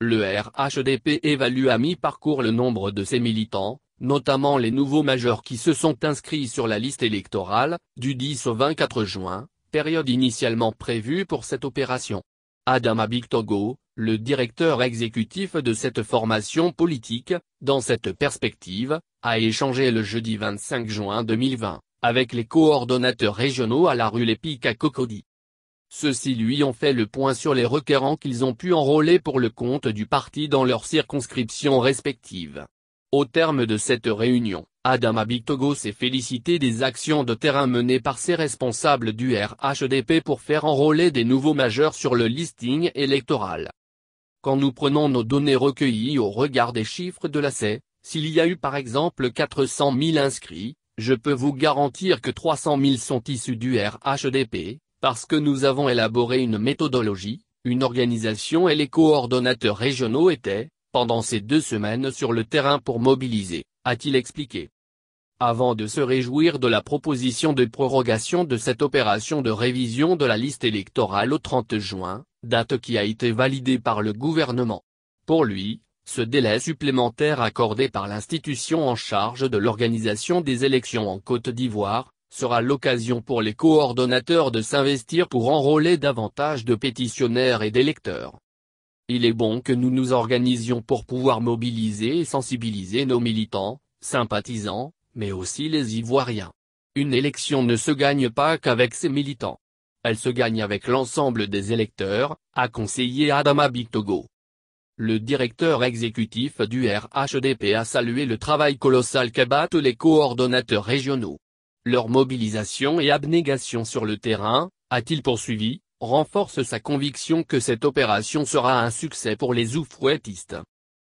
Le RHDP évalue à mi-parcours le nombre de ses militants, notamment les nouveaux majeurs qui se sont inscrits sur la liste électorale, du 10 au 24 juin, période initialement prévue pour cette opération. Adam togo le directeur exécutif de cette formation politique, dans cette perspective, a échangé le jeudi 25 juin 2020, avec les coordonnateurs régionaux à la rue Lépic à Cocody. Ceux-ci lui ont fait le point sur les requérants qu'ils ont pu enrôler pour le compte du parti dans leurs circonscriptions respectives. Au terme de cette réunion, Adam Abitogo s'est félicité des actions de terrain menées par ses responsables du RHDP pour faire enrôler des nouveaux majeurs sur le listing électoral. Quand nous prenons nos données recueillies au regard des chiffres de la s'il y a eu par exemple 400 000 inscrits, je peux vous garantir que 300 000 sont issus du RHDP, parce que nous avons élaboré une méthodologie, une organisation et les coordonnateurs régionaux étaient, pendant ces deux semaines sur le terrain pour mobiliser, a-t-il expliqué. Avant de se réjouir de la proposition de prorogation de cette opération de révision de la liste électorale au 30 juin, date qui a été validée par le gouvernement. Pour lui, ce délai supplémentaire accordé par l'institution en charge de l'organisation des élections en Côte d'Ivoire, sera l'occasion pour les coordonnateurs de s'investir pour enrôler davantage de pétitionnaires et d'électeurs. Il est bon que nous nous organisions pour pouvoir mobiliser et sensibiliser nos militants, sympathisants, mais aussi les Ivoiriens. Une élection ne se gagne pas qu'avec ses militants. Elle se gagne avec l'ensemble des électeurs, a conseillé Adama Bitogo. Le directeur exécutif du RHDP a salué le travail colossal qu'abattent les coordonnateurs régionaux leur mobilisation et abnégation sur le terrain, a-t-il poursuivi, renforce sa conviction que cette opération sera un succès pour les oufouettistes.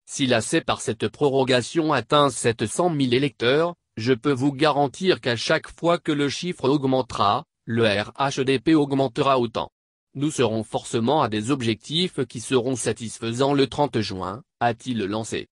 Si la par cette prorogation atteint 700 000 électeurs, je peux vous garantir qu'à chaque fois que le chiffre augmentera, le RHDP augmentera autant. Nous serons forcément à des objectifs qui seront satisfaisants le 30 juin, a-t-il lancé.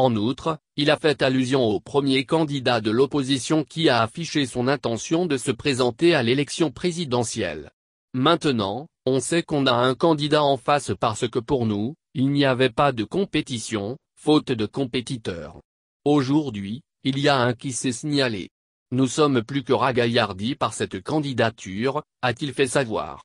En outre, il a fait allusion au premier candidat de l'opposition qui a affiché son intention de se présenter à l'élection présidentielle. Maintenant, on sait qu'on a un candidat en face parce que pour nous, il n'y avait pas de compétition, faute de compétiteurs. Aujourd'hui, il y a un qui s'est signalé. Nous sommes plus que ragaillardis par cette candidature, a-t-il fait savoir.